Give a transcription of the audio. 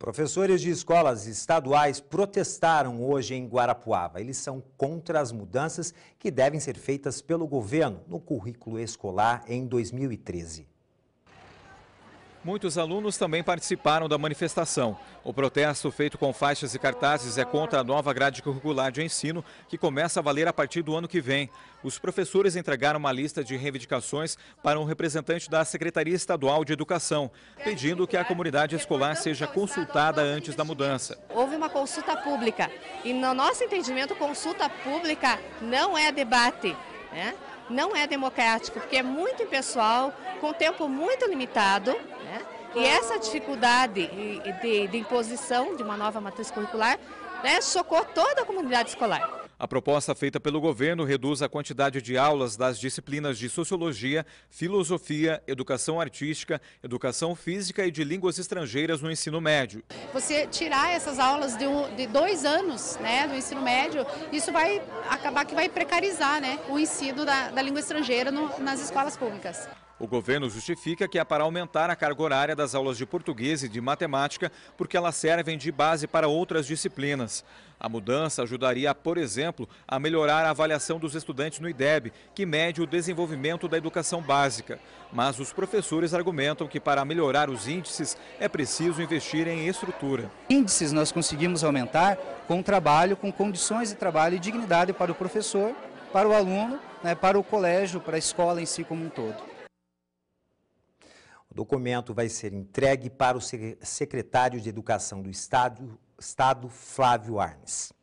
Professores de escolas estaduais protestaram hoje em Guarapuava. Eles são contra as mudanças que devem ser feitas pelo governo no currículo escolar em 2013. Muitos alunos também participaram da manifestação. O protesto feito com faixas e cartazes é contra a nova grade curricular de ensino, que começa a valer a partir do ano que vem. Os professores entregaram uma lista de reivindicações para um representante da Secretaria Estadual de Educação, pedindo que a comunidade escolar seja consultada antes da mudança. Houve uma consulta pública e, no nosso entendimento, consulta pública não é debate. Né? Não é democrático, porque é muito impessoal, com tempo muito limitado. E essa dificuldade de, de imposição de uma nova matriz curricular né, chocou toda a comunidade escolar. A proposta feita pelo governo reduz a quantidade de aulas das disciplinas de Sociologia, Filosofia, Educação Artística, Educação Física e de Línguas Estrangeiras no ensino médio. Você tirar essas aulas de, um, de dois anos né, do ensino médio, isso vai acabar que vai precarizar né, o ensino da, da língua estrangeira no, nas escolas públicas. O governo justifica que é para aumentar a carga horária das aulas de português e de matemática, porque elas servem de base para outras disciplinas. A mudança ajudaria, por exemplo, a melhorar a avaliação dos estudantes no IDEB, que mede o desenvolvimento da educação básica. Mas os professores argumentam que para melhorar os índices é preciso investir em estrutura. Índices nós conseguimos aumentar com trabalho, com condições de trabalho e dignidade para o professor, para o aluno, né, para o colégio, para a escola em si como um todo. Documento vai ser entregue para o secretário de Educação do Estado, Estado Flávio Arnes.